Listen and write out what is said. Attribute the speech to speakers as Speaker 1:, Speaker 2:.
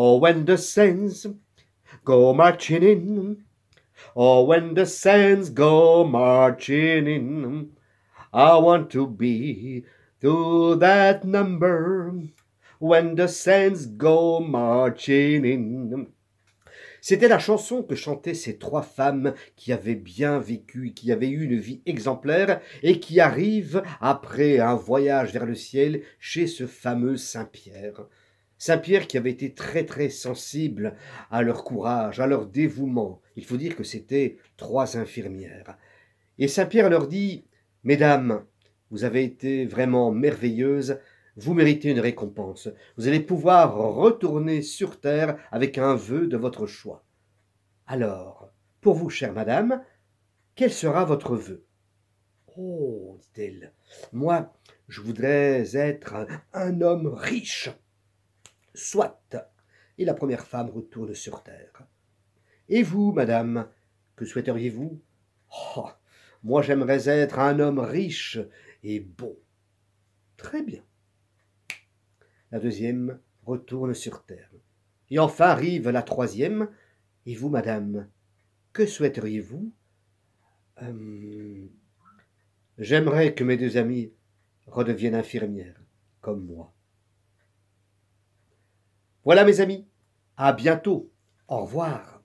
Speaker 1: Oh when the sands go marching in, or when the sands go marching in, I want to be to that number when the sands go
Speaker 2: marching in. C'était la chanson que chantaient ces trois femmes qui avaient bien vécu, qui avaient eu une vie exemplaire et qui arrivent après un voyage vers le ciel chez ce fameux Saint-Pierre. Saint-Pierre, qui avait été très très sensible à leur courage, à leur dévouement, il faut dire que c'était trois infirmières. Et Saint-Pierre leur dit, Mesdames, vous avez été vraiment merveilleuses, vous méritez une récompense, vous allez pouvoir retourner sur terre avec un vœu de votre choix. Alors, pour vous, chère madame, quel sera votre vœu Oh, dit-elle, moi, je voudrais être un homme riche. Soit. Et la première femme retourne sur terre. Et vous, madame, que souhaiteriez-vous Oh, moi j'aimerais être un homme riche et bon. Très bien. La deuxième retourne sur terre. Et enfin arrive la troisième. Et vous, madame, que souhaiteriez-vous hum, J'aimerais que mes deux amies redeviennent infirmières, comme moi. Voilà mes amis,
Speaker 3: à bientôt. Au revoir.